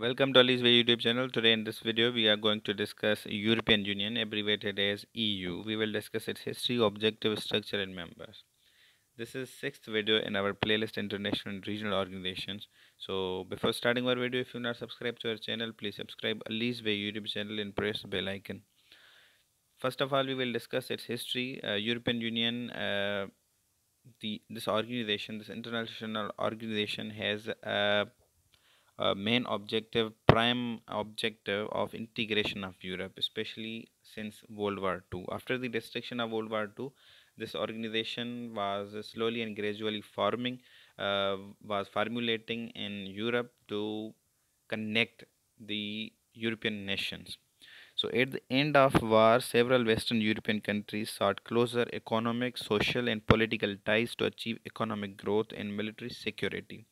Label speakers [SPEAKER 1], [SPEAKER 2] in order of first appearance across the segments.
[SPEAKER 1] Welcome to Ali's YouTube channel. Today in this video we are going to discuss European Union abbreviated as EU. We will discuss its history, objective, structure and members. This is sixth video in our playlist international and regional organizations. So before starting our video if you are not subscribed to our channel please subscribe Ali's Way YouTube channel and press bell icon. First of all we will discuss its history. Uh, European Union uh, the this organization this international organization has uh, main objective prime objective of integration of Europe especially since World War II after the destruction of World War II this organization was slowly and gradually forming uh, was formulating in Europe to connect the European nations so at the end of war, several Western European countries sought closer economic, social and political ties to achieve economic growth and military security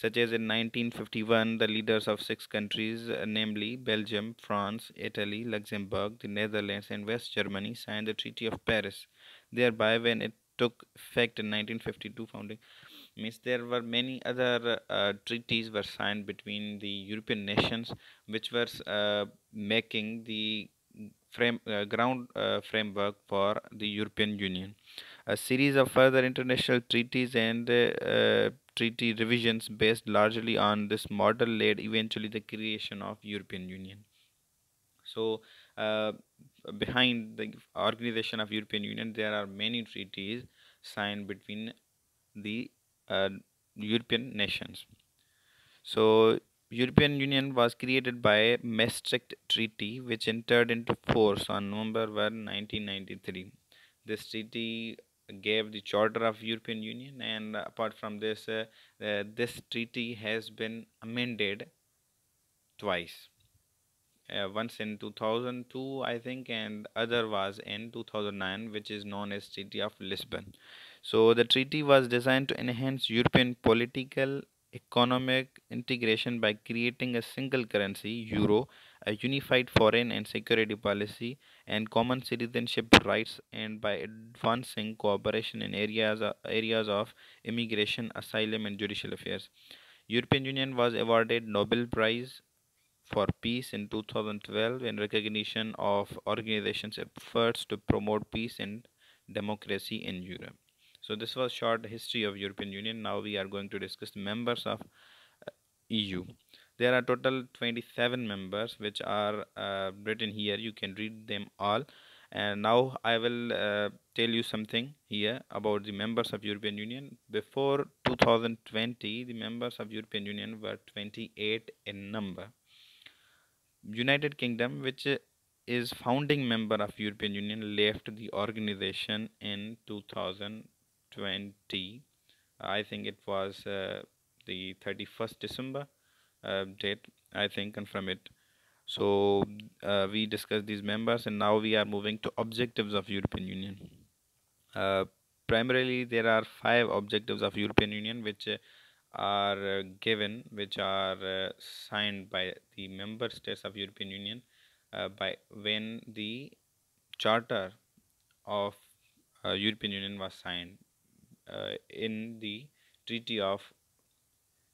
[SPEAKER 1] such as in 1951 the leaders of six countries uh, namely Belgium, France, Italy, Luxembourg, the Netherlands and West Germany signed the Treaty of Paris thereby when it took effect in 1952 founding means there were many other uh, treaties were signed between the European nations which were uh, making the frame uh, ground uh, framework for the European Union a series of further international treaties and uh, treaty revisions based largely on this model led eventually the creation of European Union. So uh, behind the organization of European Union there are many treaties signed between the uh, European nations. So European Union was created by Maastricht Treaty which entered into force on November 1, 1993. This treaty gave the charter of European Union and apart from this uh, this treaty has been amended twice uh, once in 2002 i think and other was in 2009 which is known as treaty of lisbon so the treaty was designed to enhance european political economic integration by creating a single currency euro a unified foreign and security policy, and common citizenship rights, and by advancing cooperation in areas, areas of immigration, asylum, and judicial affairs. European Union was awarded Nobel Prize for Peace in 2012 in recognition of organization's efforts to promote peace and democracy in Europe. So this was short history of European Union. Now we are going to discuss members of uh, EU there are total 27 members which are uh, written here you can read them all and now i will uh, tell you something here about the members of european union before 2020 the members of european union were 28 in number united kingdom which is founding member of european union left the organization in 2020 i think it was uh, the 31st december update uh, I think and from it so uh, we discussed these members and now we are moving to objectives of European Union uh, primarily there are five objectives of European Union which uh, are uh, given which are signed by the member states of European Union by when the charter of European Union was signed in the Treaty of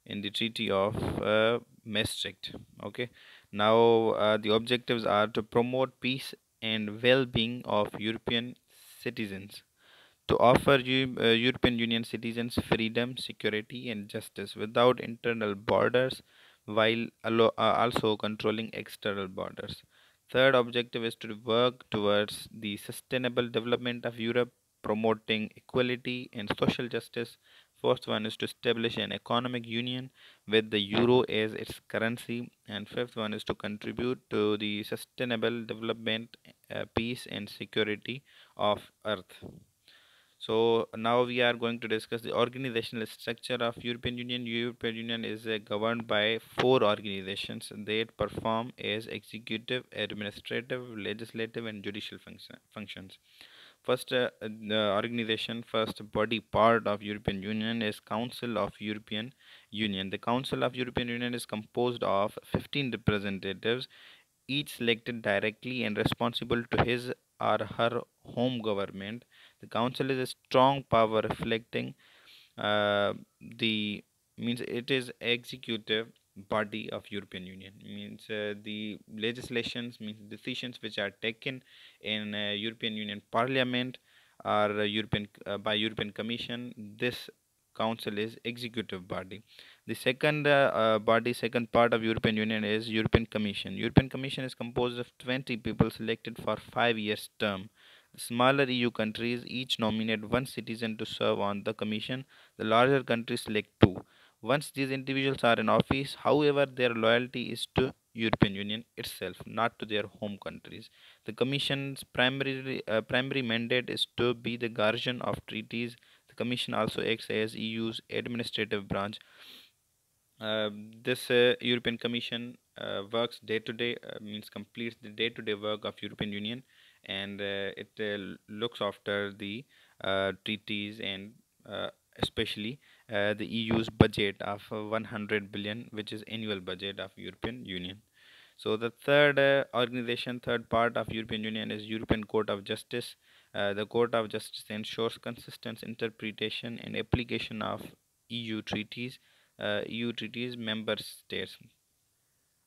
[SPEAKER 1] in the treaty of uh, Maastricht okay now uh, the objectives are to promote peace and well-being of European citizens to offer you uh, European Union citizens freedom security and justice without internal borders while uh, also controlling external borders third objective is to work towards the sustainable development of Europe promoting equality and social justice First one is to establish an economic union with the euro as its currency, and fifth one is to contribute to the sustainable development, uh, peace, and security of Earth. So now we are going to discuss the organizational structure of European Union. European Union is uh, governed by four organizations that perform as executive, administrative, legislative, and judicial function functions first uh, organization first body part of european union is council of european union the council of european union is composed of 15 representatives each selected directly and responsible to his or her home government the council is a strong power reflecting uh, the means it is executive body of European Union means uh, the legislations means decisions which are taken in uh, European Union Parliament or uh, European uh, by European Commission this council is executive body the second uh, body second part of European Union is European Commission European Commission is composed of 20 people selected for 5 years term smaller EU countries each nominate one citizen to serve on the commission the larger countries select two once these individuals are in office, however, their loyalty is to European Union itself, not to their home countries. The Commission's primary, uh, primary mandate is to be the guardian of treaties. The Commission also acts as EU's administrative branch. Uh, this uh, European Commission uh, works day to day, uh, means completes the day to day work of European Union and uh, it looks after the treaties and especially uh, the EU's budget of uh, 100 billion which is annual budget of European Union so the third uh, organization third part of European Union is European Court of Justice uh, the Court of Justice ensures consistent interpretation and application of EU treaties uh, EU treaties member states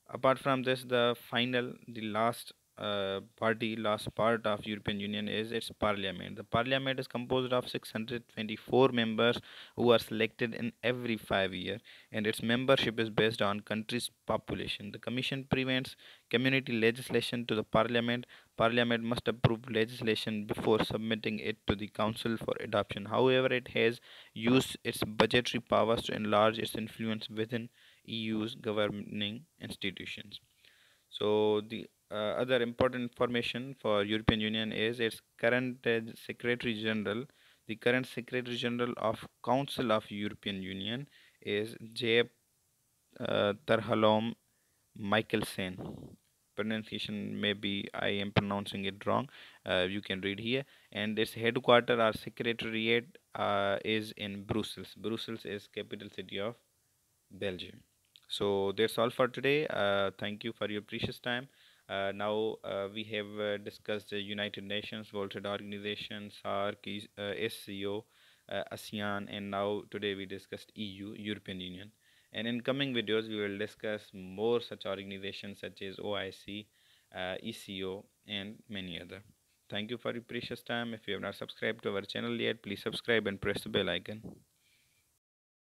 [SPEAKER 1] apart from this the final the last uh, party last part of European Union is its parliament. The parliament is composed of 624 members who are selected in every 5 year and its membership is based on country's population. The commission prevents community legislation to the parliament. Parliament must approve legislation before submitting it to the council for adoption. However, it has used its budgetary powers to enlarge its influence within EU's governing institutions. So the uh, other important information for European Union is its current uh, Secretary General. The current Secretary General of Council of European Union is J. Uh, Tarhalom Michelsen. Pronunciation maybe I am pronouncing it wrong. Uh, you can read here. And its headquarters or secretariat uh, is in Brussels. Brussels is capital city of Belgium. So that's all for today. Uh, thank you for your precious time. Uh, now uh, we have uh, discussed the United Nations, World Trade Organization, SARC, uh, SCO, uh, ASEAN, and now today we discussed EU, European Union. And in coming videos, we will discuss more such organizations such as OIC, uh, ECO, and many other. Thank you for your precious time. If you have not subscribed to our channel yet, please subscribe and press the bell icon.